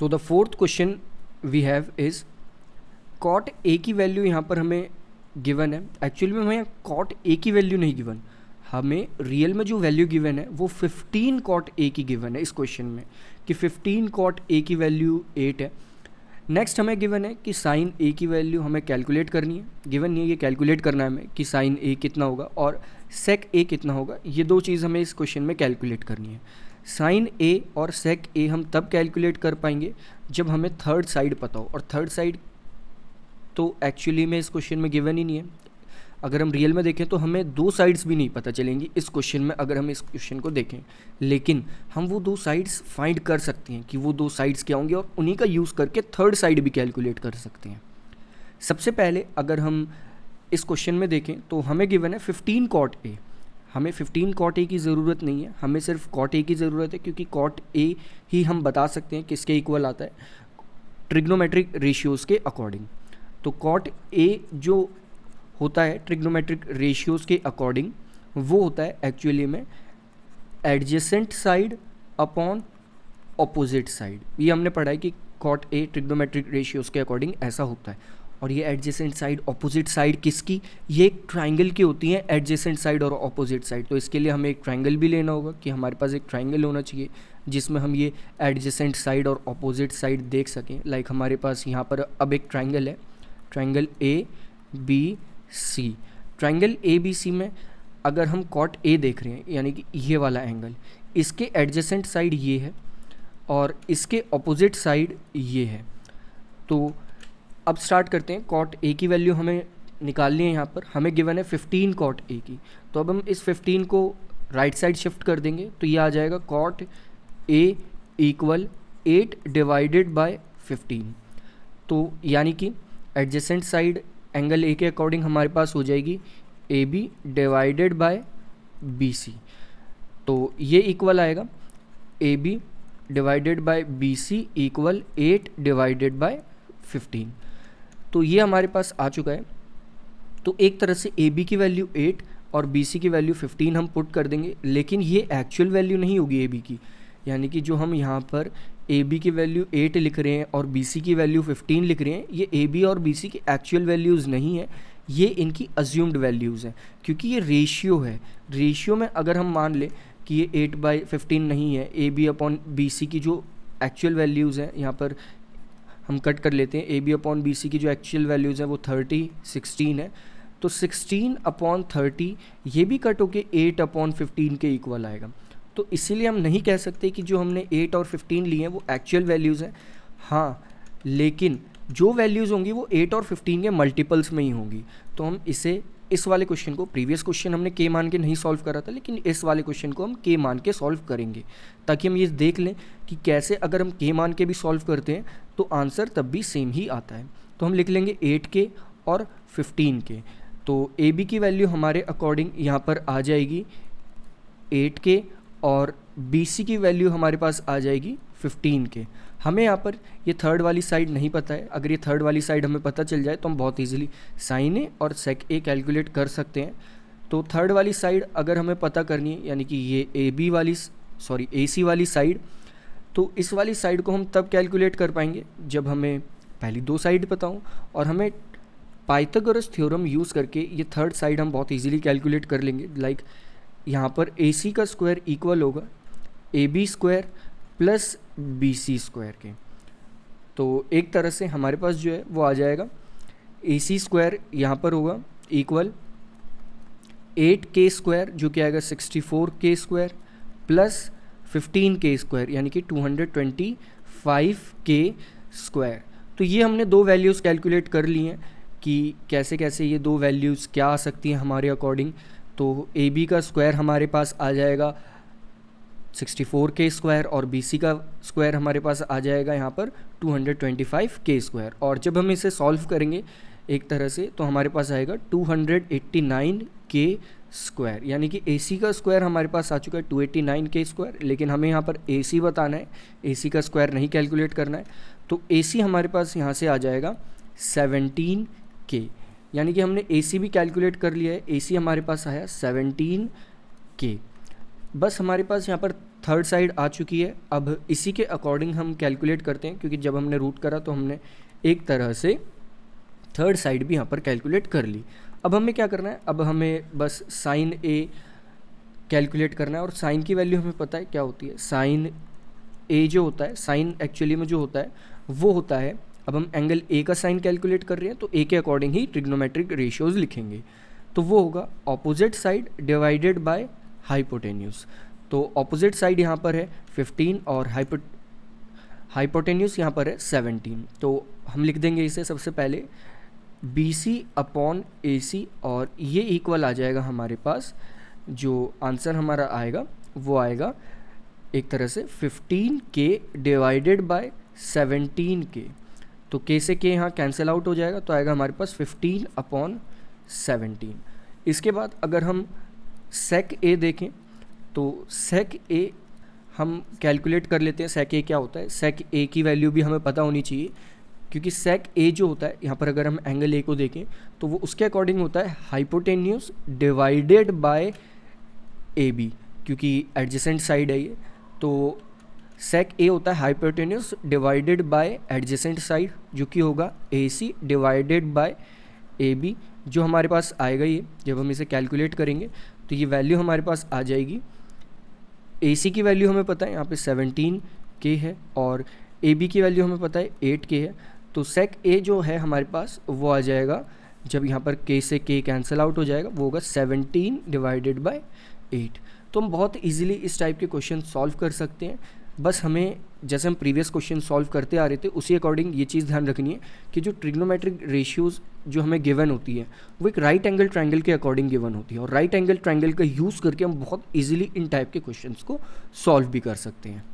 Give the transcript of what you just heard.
so the fourth question we have is cot A की value यहाँ पर हमें गिवन है एक्चुअली में हमें कॉट ए की वैल्यू नहीं गिवन हमें रियल में जो वैल्यू गिवन है वो 15 कॉट ए की गिवन है इस क्वेश्चन में कि 15 कॉट ए की वैल्यू 8 है नेक्स्ट हमें गिवन है कि साइन ए की वैल्यू हमें कैलकुलेट करनी है गिवन नहीं है ये कैलकुलेट करना है हमें कि साइन ए कितना होगा और सेक ए कितना होगा ये दो चीज़ हमें इस क्वेश्चन में कैलकुलेट करनी है साइन ए और सेक ए हम तब कैलकुलेट कर पाएंगे जब हमें थर्ड साइड पता हो और थर्ड साइड तो एक्चुअली में इस क्वेश्चन में गिवन ही नहीं है अगर हम रियल में देखें तो हमें दो साइड्स भी नहीं पता चलेंगी इस क्वेश्चन में अगर हम इस क्वेश्चन को देखें लेकिन हम वो दो साइड्स फाइंड कर सकते हैं कि वो दो साइड्स क्या होंगे और उन्हीं का यूज़ करके थर्ड साइड भी कैलकुलेट कर सकते हैं सबसे पहले अगर हम इस क्वेश्चन में देखें तो हमें गिवन है फिफ्टीन कॉट ए हमें फिफ्टीन कॉट ए की ज़रूरत नहीं है हमें सिर्फ कॉट ए की ज़रूरत है क्योंकि कॉट ए ही हम बता सकते हैं किसके इक्वल आता है ट्रिग्नोमेट्रिक रेशियोज़ के अकॉर्डिंग तो कॉट ए जो होता है ट्रिग्नोमेट्रिक रेशियोज़ के अकॉर्डिंग वो होता है एक्चुअली में adjacent side upon opposite side ये हमने पढ़ा है कि कॉट ए ट्रिग्नोमेट्रिक रेशियोज़ के अकॉर्डिंग ऐसा होता है और ये एडजेसेंट साइड ऑपोजिट साइड किसकी ये एक ट्राइंगल की होती है एडजेसेंट साइड और ऑपोजिट साइड तो इसके लिए हमें एक ट्राइंगल भी लेना होगा कि हमारे पास एक ट्राइंगल होना चाहिए जिसमें हम ये एडजेसेंट साइड और ऑपोजिट साइड देख सकें लाइक हमारे पास यहाँ पर अब एक ट्राइंगल है triangle A B C triangle A B C में अगर हम कॉट ए देख रहे हैं यानी कि ये वाला एंगल इसके एडजेसेंट साइड ये है और इसके ऑपोजिट साइड ये है तो अब स्टार्ट करते हैं कॉट ए की वैल्यू हमें निकालनी है यहाँ पर हमें गिवन है फिफ्टीन कॉट ए की तो अब हम इस फिफ्टीन को राइट साइड शिफ्ट कर देंगे तो ये आ जाएगा cot A equal eight divided by fifteen तो यानी कि एडजेसेंट साइड एंगल ए के अकॉर्डिंग हमारे पास हो जाएगी A B divided by B C तो ये इक्वल आएगा A B divided by B C equal eight divided by fifteen तो ये हमारे पास आ चुका है तो एक तरह से ए बी की वैल्यू एट और बी सी की वैल्यू फिफ्टीन हम पुट कर देंगे लेकिन ये एक्चुअल वैल्यू नहीं होगी ए बी की यानी कि जो हम यहाँ पर ए बी की वैल्यू एट लिख रहे हैं और बी सी की वैल्यू फिफ्टीन लिख रहे हैं ये ए बी और बी सी की एक्चुअल वैल्यूज़ नहीं है ये इनकी अज्यूम्ड वैल्यूज़ हैं क्योंकि ये रेशियो है रेशियो में अगर हम मान लें कि ये एट बाई फिफ्टीन नहीं है A B upon B C की जो एक्चुअल वैल्यूज़ हैं यहाँ पर हम कट कर लेते हैं A B upon B C की जो एक्चुअल वैल्यूज़ हैं वो थर्टी सिक्सटीन है तो सिक्सटीन अपॉन थर्टी ये भी कट होके एट अपॉन फिफ्टीन के इक्वल आएगा तो इसीलिए हम नहीं कह सकते कि जो हमने एट और फिफ्टीन लिए हैं वो एक्चुअल वैल्यूज़ हैं हाँ लेकिन जो वैल्यूज़ होंगी वो एट और फिफ्टीन के मल्टीपल्स में ही होंगी तो हम इसे इस वाले क्वेश्चन को प्रीवियस क्वेश्चन हमने के मान के नहीं सॉल्व करा था लेकिन इस वाले क्वेश्चन को हम के मान के सॉल्व करेंगे ताकि हम ये देख लें कि कैसे अगर हम के मान के भी सॉल्व करते हैं तो आंसर तब भी सेम ही आता है तो हम लिख लेंगे एट के और फिफ्टीन के तो ए बी की वैल्यू हमारे अकॉर्डिंग यहाँ पर आ जाएगी एट के और बी सी की वैल्यू हमारे पास आ जाएगी फिफ्टीन के हमें यहाँ पर ये थर्ड वाली साइड नहीं पता है अगर ये थर्ड वाली साइड हमें पता चल जाए तो हम बहुत ईजिली साइन ए और सेक ए कैलकुलेट कर सकते हैं तो थर्ड वाली साइड अगर हमें पता करनी है यानी कि ये ए बी वाली सॉरी ए सी वाली साइड तो इस वाली साइड को हम तब कैलकुलेट कर पाएंगे जब हमें पहली दो साइड पता हूँ और हमें पाइथागोरस थ्योरम यूज़ करके ये थर्ड साइड हम बहुत इजीली कैलकुलेट कर लेंगे लाइक like, यहाँ पर ए सी का स्क्वायर इक्वल होगा A B square plus B C square के तो एक तरह से हमारे पास जो है वो आ जाएगा ए सी स्क्वायर यहाँ पर होगा इक्वल एट के स्क्वायर जो कि आएगा सिक्सटी फोर के स्क्वायर प्लस फिफ्टीन के स्क्वायर यानी कि टू हंड्रेड ट्वेंटी फाइव के स्क्वायर तो ये हमने दो वैल्यूज़ कैलकुलेट कर ली हैं कि कैसे कैसे ये दो वैल्यूज़ क्या आ सकती हैं हमारे अकॉर्डिंग तो ए बी का स्क्वायर हमारे पास आ जाएगा सिक्सटी फोर के स्क्वायर और बी सी का स्क्वायर हमारे पास आ जाएगा यहाँ पर टू हंड्रेड ट्वेंटी फाइव के स्क्वायर और जब हम इसे सॉल्व करेंगे एक तरह से तो हमारे पास आएगा टू हंड्रेड एट्टी नाइन के स्क्वायर यानी कि ए सी का स्क्वायर हमारे पास आ चुका है टू एट्टी नाइन के स्क्वायर लेकिन हमें यहाँ पर ए सी बताना है ए सी का स्क्वायर नहीं कैलकुलेट करना है तो ए सी हमारे पास यहाँ से आ जाएगा सेवनटीन के यानी कि हमने ए सी भी कैलकुलेट कर लिया है ए सी हमारे पास आया सेवनटीन के बस हमारे पास यहाँ पर थर्ड साइड आ चुकी है अब इसी के अकॉर्डिंग हम कैलकुलेट करते हैं क्योंकि जब हमने रूट करा तो हमने एक तरह से थर्ड साइड भी यहाँ पर कैलकुलेट कर ली अब हमें क्या करना है अब हमें बस साइन ए कैलकुलेट करना है और साइन की वैल्यू हमें पता है क्या होती है साइन ए जो होता है साइन एक्चुअली में जो होता है वो होता है अब हम एंगल ए का साइन कैलकुलेट कर रहे हैं तो ए के अकॉर्डिंग ही ट्रिग्नोमेट्रिक रेशियोज लिखेंगे तो वो होगा opposite side divided by hypotenuse तो ऑपोजिट साइड यहाँ पर है 15 और हाइपो हाइपोटेन्यूस यहाँ पर है 17 तो हम लिख देंगे इसे सबसे पहले बी सी अपॉन ए सी और ये इक्वल आ जाएगा हमारे पास जो आंसर हमारा आएगा वो आएगा एक तरह से 15 के डिवाइडेड बाय 17 के तो के से के यहाँ कैंसिल आउट हो जाएगा तो आएगा हमारे पास 15 अपॉन 17 इसके बाद अगर हम सेक ए देखें तो सेक ए हम कैलकुलेट कर लेते हैं सेक ए क्या होता है सेक ए की वैल्यू भी हमें पता होनी चाहिए क्योंकि सेक ए जो होता है यहाँ पर अगर हम एंगल ए को देखें तो वो उसके अकॉर्डिंग होता है hypotenuse divided by A B क्योंकि एडजेसेंट साइड है ये तो सेक ए होता है hypotenuse divided by adjacent side जो कि होगा A C divided by A B जो हमारे पास आएगा ये जब हम इसे कैलकुलेट करेंगे तो ये वैल्यू हमारे पास आ जाएगी ए सी की वैल्यू हमें पता है यहाँ पे सेवनटीन के है और ए बी की वैल्यू हमें पता है एट के है तो सेक ए जो है हमारे पास वो आ जाएगा जब यहाँ पर के से के कैंसिल आउट हो जाएगा वो होगा सेवनटीन डिवाइडेड बाय एट तो हम बहुत इजीली इस टाइप के क्वेश्चन सॉल्व कर सकते हैं बस हमें जैसे हम प्रीवियस क्वेश्चन सॉल्व करते आ रहे थे उसी अकॉर्डिंग ये चीज़ ध्यान रखनी है कि जो ट्रिग्नोमेट्रिक रेशियोज़ जो हमें गिवन होती है वो एक राइट एंगल ट्रायंगल के अकॉर्डिंग गिवन होती है और राइट एंगल ट्रायंगल का यूज़ करके हम बहुत इजीली इन टाइप के क्वेश्चंस को सॉल्व भी कर सकते हैं